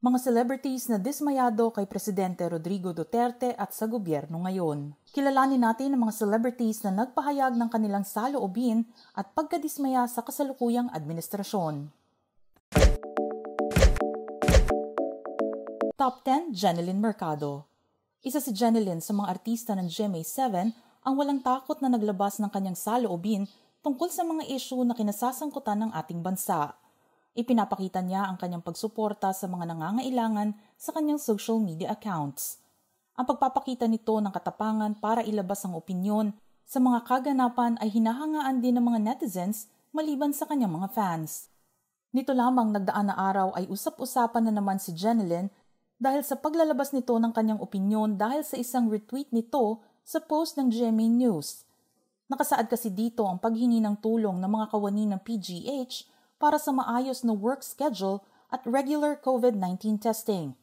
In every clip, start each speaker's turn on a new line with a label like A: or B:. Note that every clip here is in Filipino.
A: Mga celebrities na dismayado kay Presidente Rodrigo Duterte at sa gobyerno ngayon. Kilalanin natin ang mga celebrities na nagpahayag ng kanilang saloobin at pagkadismaya sa kasalukuyang administrasyon. Top 10 Jeneline Mercado Isa si Jeneline sa mga artista ng GMA7 ang walang takot na naglabas ng kanyang saloobin tungkol sa mga isyu na kinasasangkutan ng ating bansa. Ipinapakita niya ang kanyang pagsuporta sa mga nangangailangan sa kanyang social media accounts. Ang pagpapakita nito ng katapangan para ilabas ang opinyon sa mga kaganapan ay hinahangaan din ng mga netizens maliban sa kanyang mga fans. Nito lamang nagdaan na araw ay usap-usapan na naman si Jenilyn dahil sa paglalabas nito ng kanyang opinyon dahil sa isang retweet nito sa post ng GMA News. Nakasaad kasi dito ang paghingi ng tulong ng mga kawani ng PGH para sa maayos na work schedule at regular COVID-19 testing.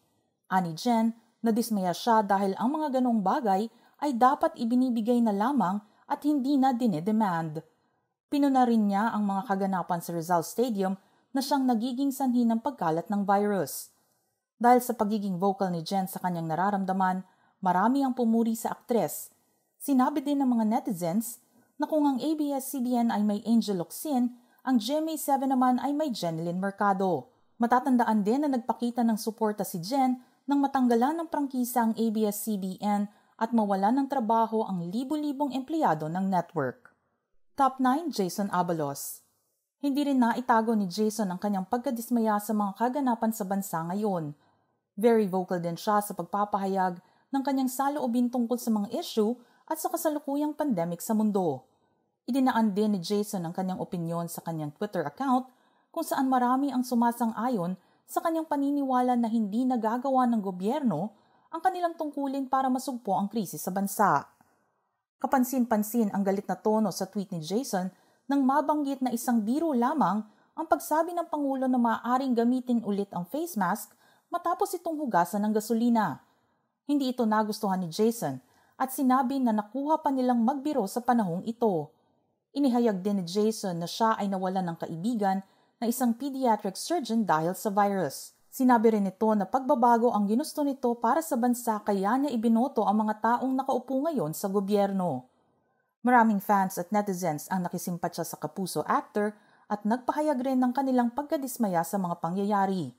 A: Ani Jen, nadismaya siya dahil ang mga ganong bagay ay dapat ibinibigay na lamang at hindi na dinedemand. Pinuna rin niya ang mga kaganapan sa Rizal Stadium na siyang nagiging sanhi ng pagkalat ng virus. Dahil sa pagiging vocal ni Jen sa kanyang nararamdaman, marami ang pumuri sa aktres. Sinabi din ng mga netizens na kung ang ABS-CBN ay may Angel Locsin, ang GMA7 naman ay may Jenlyn Mercado. Matatandaan din na nagpakita ng suporta si Jen nang matanggalan ng prangkisa ang ABS-CBN at mawala ng trabaho ang libu-libong empleyado ng network. Top 9 Jason Abalos Hindi rin naitago ni Jason ang kanyang pagkadismaya sa mga kaganapan sa bansa ngayon. Very vocal din siya sa pagpapahayag ng kanyang saloobin tungkol sa mga issue at sa kasalukuyang pandemic sa mundo. Idinaan din ni Jason ang kanyang opinyon sa kanyang Twitter account kung saan marami ang sumasang-ayon sa kanyang paniniwala na hindi nagagawa ng gobyerno ang kanilang tungkulin para masugpo ang krisis sa bansa. Kapansin-pansin ang galit na tono sa tweet ni Jason nang mabanggit na isang biro lamang ang pagsabi ng Pangulo na maaaring gamitin ulit ang face mask matapos itong hugasan ng gasolina. Hindi ito nagustuhan ni Jason at sinabi na nakuha pa nilang magbiro sa panahong ito. Inihayag din ni Jason na siya ay nawala ng kaibigan na isang pediatric surgeon dahil sa virus. Sinabi rin nito na pagbabago ang ginusto nito para sa bansa kaya niya ibinoto ang mga taong nakaupo ngayon sa gobyerno. Maraming fans at netizens ang nakisimpatsa sa kapuso actor at nagpahayag rin ng kanilang pagkadismaya sa mga pangyayari.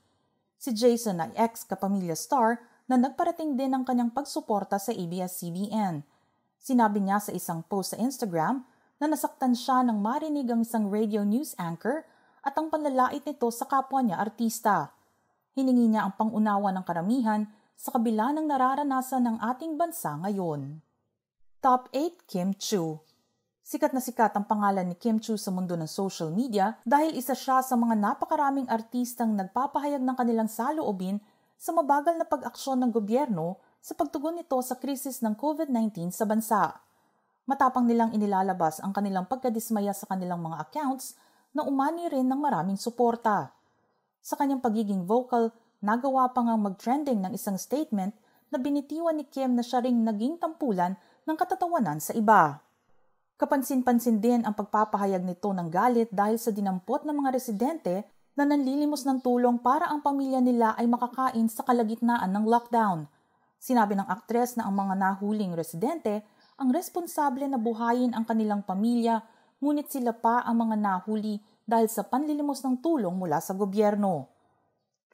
A: Si Jason ay ex-kapamilya star na nagparating din ng kanyang pagsuporta sa ABS-CBN. Sinabi niya sa isang post sa Instagram na nasaktan siya ng marinig ang isang radio news anchor at ang panlalait nito sa kapwa niya artista. Hiningi niya ang pangunawa ng karamihan sa kabila ng nararanasan ng ating bansa ngayon. Top 8 Kim Chu Sikat na sikat ang pangalan ni Kim Chu sa mundo ng social media dahil isa siya sa mga napakaraming artistang nagpapahayag ng kanilang saloobin sa mabagal na pag-aksyon ng gobyerno sa pagtugon nito sa krisis ng COVID-19 sa bansa. Matapang nilang inilalabas ang kanilang pagkadismaya sa kanilang mga accounts na umani rin ng maraming suporta. Sa kanyang pagiging vocal, nagawa pa ngang mag-trending ng isang statement na binitiwan ni Kim na siya ring naging tampulan ng katatawanan sa iba. Kapansin-pansin din ang pagpapahayag nito ng galit dahil sa dinampot ng mga residente na nanlilimos ng tulong para ang pamilya nila ay makakain sa kalagitnaan ng lockdown. Sinabi ng aktres na ang mga nahuling residente ang responsable na buhayin ang kanilang pamilya, ngunit sila pa ang mga nahuli dahil sa panlilimos ng tulong mula sa gobyerno.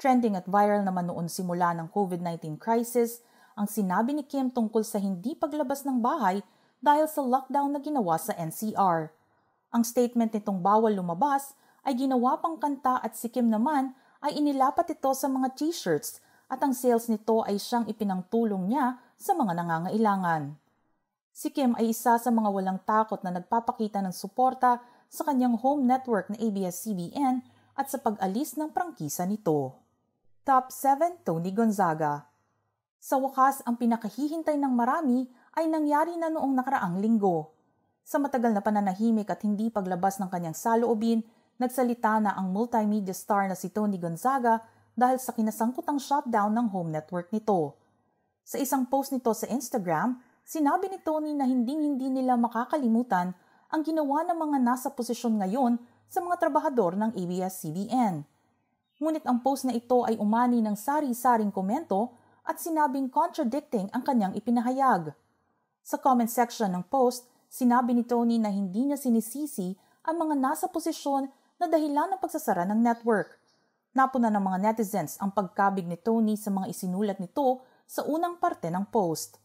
A: Trending at viral naman noon simula ng COVID-19 crisis, ang sinabi ni Kim tungkol sa hindi paglabas ng bahay dahil sa lockdown na ginawa sa NCR. Ang statement nitong bawal lumabas ay ginawa pang kanta at si Kim naman ay inilapat ito sa mga t-shirts at ang sales nito ay siyang ipinangtulong niya sa mga nangangailangan si Kim ay isa sa mga walang takot na nagpapakita ng suporta sa kanyang home network na ABS-CBN at sa pag-alis ng prangkisa nito. Top 7 Tony Gonzaga Sa wakas, ang pinakahihintay ng marami ay nangyari na noong nakaraang linggo. Sa matagal na pananahimik at hindi paglabas ng kanyang saloobin, nagsalita na ang multimedia star na si Tony Gonzaga dahil sa kinasangkutang shutdown ng home network nito. Sa isang post nito sa Instagram, Sinabi ni Tony na hinding-hindi nila makakalimutan ang ginawa ng mga nasa posisyon ngayon sa mga trabahador ng ABS-CBN. Ngunit ang post na ito ay umani ng sari-saring komento at sinabing contradicting ang kanyang ipinahayag. Sa comment section ng post, sinabi ni Tony na hindi niya sinisisi ang mga nasa posisyon na dahilan ng pagsasara ng network. Napuna ng mga netizens ang pagkabig ni Tony sa mga isinulat nito sa unang parte ng post.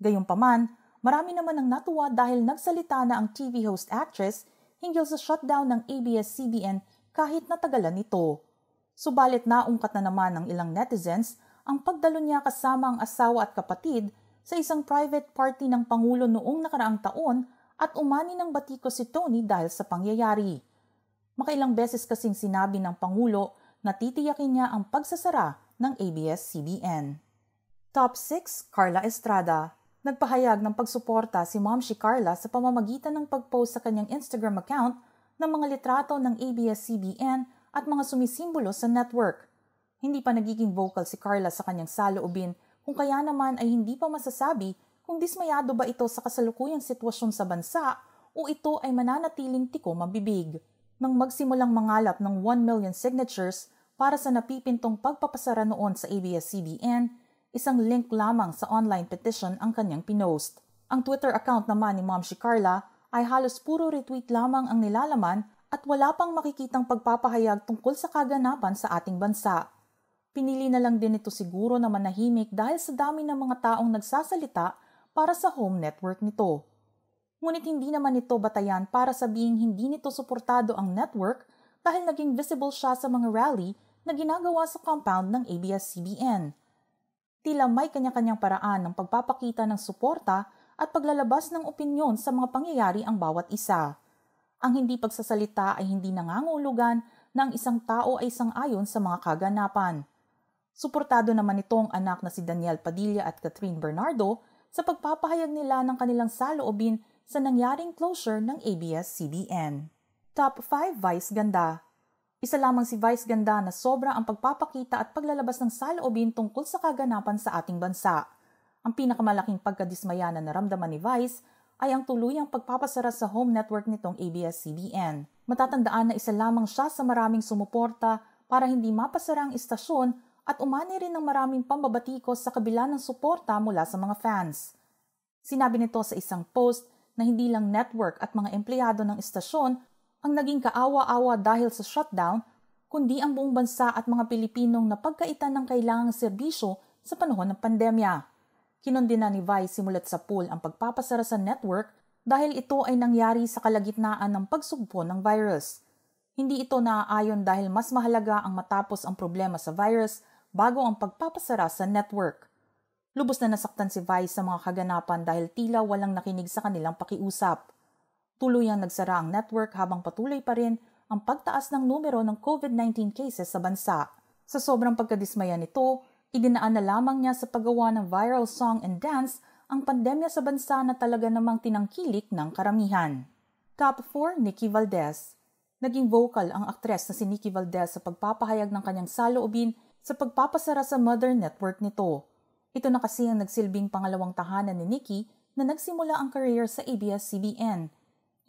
A: Gayunpaman, marami naman ang natuwa dahil nagsalita na ang TV host actress hinggil sa shutdown ng ABS-CBN kahit natagalan nito. Subalit naungkat na naman ng ilang netizens ang pagdalo niya kasama ang asawa at kapatid sa isang private party ng Pangulo noong nakaraang taon at umani ng batiko si Tony dahil sa pangyayari. Makailang beses kasing sinabi ng Pangulo na titiyakin niya ang pagsasara ng ABS-CBN. Top 6, Carla Estrada Nagpahayag ng pagsuporta si Ma'am si Carla sa pamamagitan ng pag-post sa kanyang Instagram account ng mga litrato ng ABS-CBN at mga sumisimbolo sa network. Hindi pa nagiging vocal si Carla sa kanyang saloobin kung kaya naman ay hindi pa masasabi kung dismayado ba ito sa kasalukuyang sitwasyon sa bansa o ito ay mananatiling tiko mabibig. Nang magsimulang mangalap ng 1 million signatures para sa napipintong pagpapasara noon sa ABS-CBN, Isang link lamang sa online petition ang kanyang pinost. Ang Twitter account naman ni Ma'am Carla ay halos puro retweet lamang ang nilalaman at wala pang makikitang pagpapahayag tungkol sa kaganapan sa ating bansa. Pinili na lang din ito siguro na manahimik dahil sa dami ng mga taong nagsasalita para sa home network nito. Ngunit hindi naman ito batayan para sabihing hindi nito suportado ang network dahil naging visible siya sa mga rally na ginagawa sa compound ng ABS-CBN tila may kanya-kanyang paraan ng pagpapakita ng suporta at paglalabas ng opinyon sa mga pangyayari ang bawat isa. Ang hindi pagsasalita ay hindi nangangulugan na ang isang tao ay ayon sa mga kaganapan. Suportado naman itong anak na si Daniel Padilla at Catherine Bernardo sa pagpapahayag nila ng kanilang saloobin sa nangyaring closure ng ABS-CBN. Top 5 Vice Ganda isa lamang si Vice Ganda na sobra ang pagpapakita at paglalabas ng saloobin tungkol sa kaganapan sa ating bansa. Ang pinakamalaking pagkadismaya na naramdaman ni Vice ay ang tuluyang pagpapasara sa home network nitong ABS-CBN. Matatandaan na isa lamang siya sa maraming sumuporta para hindi mapasara ang istasyon at umani rin ng maraming pambabatikos sa kabila ng suporta mula sa mga fans. Sinabi nito sa isang post na hindi lang network at mga empleyado ng istasyon ang naging kaawa-awa dahil sa shutdown, kundi ang buong bansa at mga Pilipinong napagkaitan ng kailangang serbisyo sa panahon ng pandemya. Kinundina ni Vice simulat sa pool ang pagpapasara sa network dahil ito ay nangyari sa kalagitnaan ng pagsugpo ng virus. Hindi ito naaayon dahil mas mahalaga ang matapos ang problema sa virus bago ang pagpapasara sa network. Lubos na nasaktan si Vice sa mga kaganapan dahil tila walang nakinig sa kanilang pakiusap. Tuloy Tuluyang nagsara ang network habang patuloy pa rin ang pagtaas ng numero ng COVID-19 cases sa bansa. Sa sobrang pagkadismaya nito, idinaan na lamang niya sa paggawa ng viral song and dance ang pandemya sa bansa na talaga namang tinangkilik ng karamihan. Top 4, Nikki Valdez. Naging vocal ang aktres na si Nikki Valdez sa pagpapahayag ng kanyang saloobin sa pagpapasara sa mother network nito. Ito na kasi ang nagsilbing pangalawang tahanan ni Nikki na nagsimula ang career sa ABS-CBN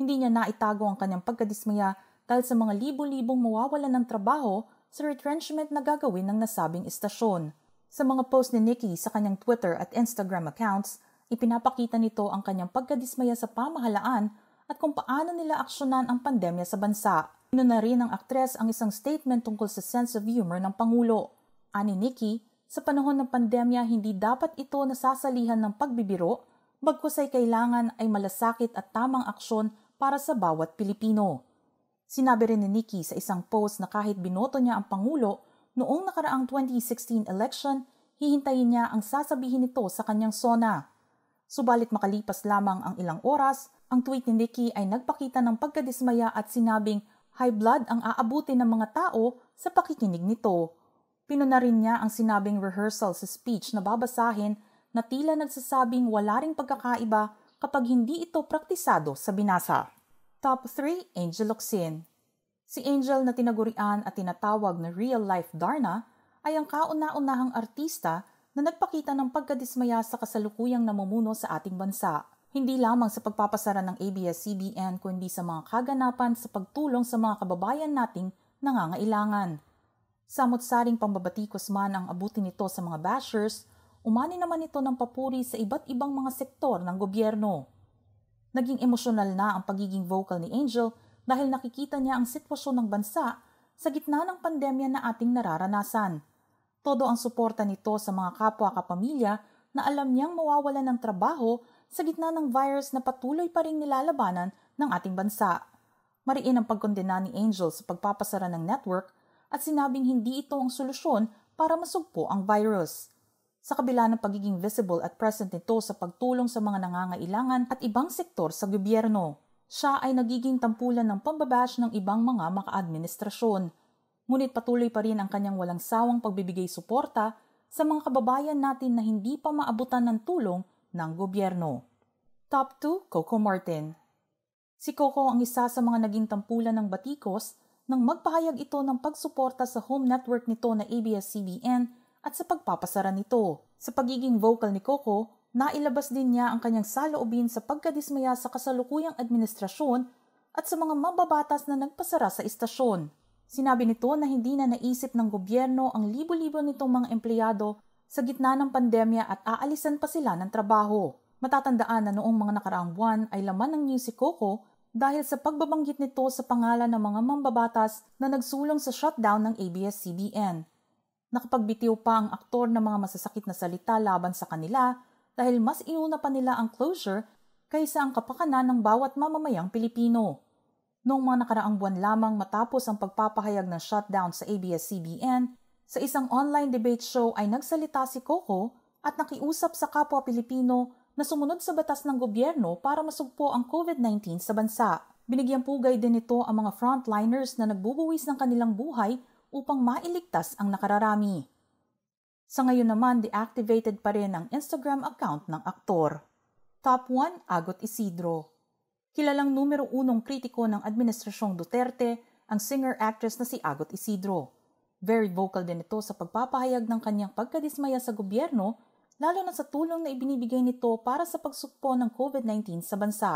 A: hindi niya naitago ang kanyang pagkadismaya dahil sa mga libo-libong mawawalan ng trabaho sa retrenchment na gagawin ng nasabing istasyon. Sa mga post ni Nikki sa kanyang Twitter at Instagram accounts, ipinapakita nito ang kanyang pagkadismaya sa pamahalaan at kung paano nila aksyonan ang pandemya sa bansa. Ino na rin ng aktres ang isang statement tungkol sa sense of humor ng Pangulo. Ani Nikki, sa panahon ng pandemya hindi dapat ito nasasalihan ng pagbibiro, bagkus ay kailangan ay malasakit at tamang aksyon para sa bawat Pilipino. Sinabi rin ni Nikki sa isang post na kahit binoto niya ang Pangulo noong nakaraang 2016 election, hihintayin niya ang sasabihin nito sa kanyang SONA. Subalit makalipas lamang ang ilang oras, ang tweet ni Nikki ay nagpakita ng pagkadismaya at sinabing high blood ang aabuti ng mga tao sa pakikinig nito. Pinuna niya ang sinabing rehearsal sa speech na babasahin na tila nagsasabing wala ring pagkakaiba kapag hindi ito praktisado sa binasa. Top 3, Angel Oxin. Si Angel na tinagurian at tinatawag na real-life Darna ay ang kauna-unahang artista na nagpakita ng pagkadismaya sa kasalukuyang namumuno sa ating bansa. Hindi lamang sa pagpapasara ng ABS-CBN kundi sa mga kaganapan sa pagtulong sa mga kababayan nating nangangailangan. Samot-saring pambabatikos man ang abutin nito sa mga bashers, umani naman ito ng papuri sa iba't ibang mga sektor ng gobyerno. Naging emosyonal na ang pagiging vocal ni Angel dahil nakikita niya ang sitwasyon ng bansa sa gitna ng pandemya na ating nararanasan. Todo ang suporta nito sa mga kapwa-kapamilya na alam niyang mawawalan ng trabaho sa gitna ng virus na patuloy pa rin nilalabanan ng ating bansa. Mariin ang pagkondena ni Angel sa pagpapasara ng network at sinabing hindi ito ang solusyon para masugpo ang virus sa kabila ng pagiging visible at present nito sa pagtulong sa mga nangangailangan at ibang sektor sa gobyerno. Siya ay nagiging tampulan ng pambabash ng ibang mga makaadministrasyon. Ngunit patuloy pa rin ang kanyang walang sawang pagbibigay suporta sa mga kababayan natin na hindi pa maabutan ng tulong ng gobyerno. Top 2, Coco Martin Si Coco ang isa sa mga naging tampulan ng batikos nang magpahayag ito ng pagsuporta sa home network nito na ABS-CBN at sa pagpapasara nito. Sa pagiging vocal ni Coco, nailabas din niya ang kanyang saloobin sa pagkadismaya sa kasalukuyang administrasyon at sa mga mababatas na nagpasara sa istasyon. Sinabi nito na hindi na naisip ng gobyerno ang libo-libo nitong mga empleyado sa gitna ng pandemya at aalisan pa sila ng trabaho. Matatandaan na noong mga nakaraang buwan ay laman ng news si Coco dahil sa pagbabanggit nito sa pangalan ng mga mambabatas na nagsulong sa shutdown ng ABS-CBN. Nakapagbitiw pa ang aktor ng mga masasakit na salita laban sa kanila dahil mas inuna pa nila ang closure kaysa ang kapakanan ng bawat mamamayang Pilipino. Noong mga nakaraang buwan lamang matapos ang pagpapahayag ng shutdown sa ABS-CBN, sa isang online debate show ay nagsalita si Coco at nakiusap sa kapwa Pilipino na sumunod sa batas ng gobyerno para masugpo ang COVID-19 sa bansa. Binigyan pugay din ito ang mga frontliners na nagbubuwis ng kanilang buhay upang mailigtas ang nakararami. Sa ngayon naman, deactivated pa rin ang Instagram account ng aktor. Top 1, Agot Isidro. Kilalang numero unong kritiko ng Administrasyong Duterte ang singer-actress na si Agot Isidro. Very vocal din ito sa pagpapahayag ng kanyang pagkadismaya sa gobyerno, lalo na sa tulong na ibinibigay nito para sa pagsukpo ng COVID-19 sa bansa.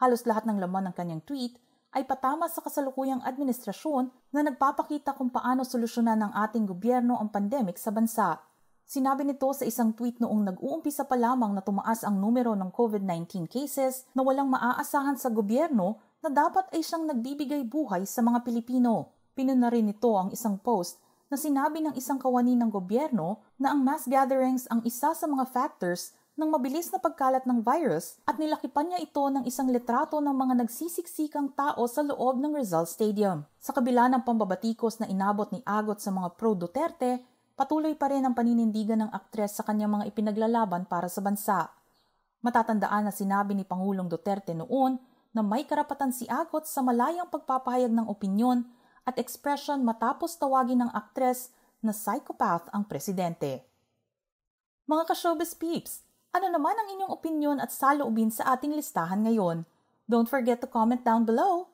A: Halos lahat ng laman ng kanyang tweet ay patama sa kasalukuyang administrasyon na nagpapakita kung paano solusyonan ng ating gobyerno ang pandemic sa bansa. Sinabi nito sa isang tweet noong nag-uumpisa pa lamang na tumaas ang numero ng COVID-19 cases na walang maaasahan sa gobyerno na dapat ay siyang nagbibigay buhay sa mga Pilipino. Pinuna rin nito ang isang post na sinabi ng isang kawani ng gobyerno na ang mass gatherings ang isa sa mga factors ng mabilis na pagkalat ng virus at nilakipan niya ito ng isang litrato ng mga nagsisiksikang tao sa loob ng Rizal Stadium. Sa kabila ng pambabatikos na inabot ni Agot sa mga pro-Duterte, patuloy pa rin ang paninindigan ng aktres sa kanyang mga ipinaglalaban para sa bansa. Matatandaan na sinabi ni Pangulong Duterte noon na may karapatan si Agot sa malayang pagpapahayag ng opinyon at expression matapos tawagin ng aktres na psychopath ang presidente. Mga ka-showbiz peeps, ano naman ang inyong opinion at saloobin sa ating listahan ngayon? Don't forget to comment down below!